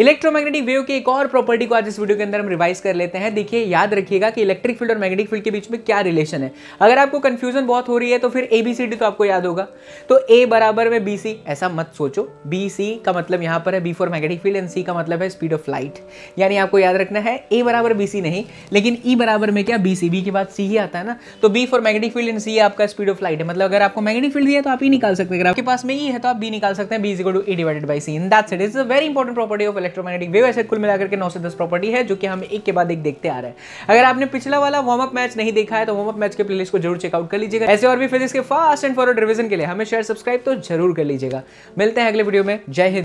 electromagnetic wave के एक और प्रॉपर्टी को आज इस वीडियो के अंदर हम रिवाइज कर लेते हैं देखिए याद रखिएगा कि इलेक्ट्रिक फील्ड और मैग्नेटिक फील्ड के बीच में क्या रिलेशन है अगर आपको कंफ्यूजन बहुत हो रही है तो फिर ए बी सी डी तो आपको याद होगा तो ए बराबर में बी सी ऐसा मत सोचो बी सी का मतलब यहां पर है B for magnetic field and C का मतलब है स्पीड ऑफ लाइट यानी आपको याद रखना है ए बराबर बी सी नहीं लेकिन ई e बराबर में क्या बी सी बी के बाद सी ही आता है ना तो B for magnetic field and C आपका स्पीड ऑफ लाइट है मतलब अगर आपको मैग्नेटिक फील्ड दिया तो आप ही e निकाल सकते हैं अगर आपके पास में ई है तो आप बी निकाल सकते हैं B is to A divided by C in that it is a very important property of electromagnetic wave ऐसे कुल मिलाकर के नौ से दस प्रॉपर्टी है जो कि हम एक के बाद एक देखते आ रहे हैं अगर आपने पिछला वाला वार्म अप मैच नहीं देखा है तो वार्म अप मैच के प्लेलिस्ट को जरूर चेकआउट कर लीजिएगा ऐसे और भी फिजिक्स के फास्ट एंड फॉरवर्ड रिविजन के लिए हमें शेयर सब्सक्राइब तो जरूर कर लीजिएगा मिलते हैं अगले वीडियो में जय हिंद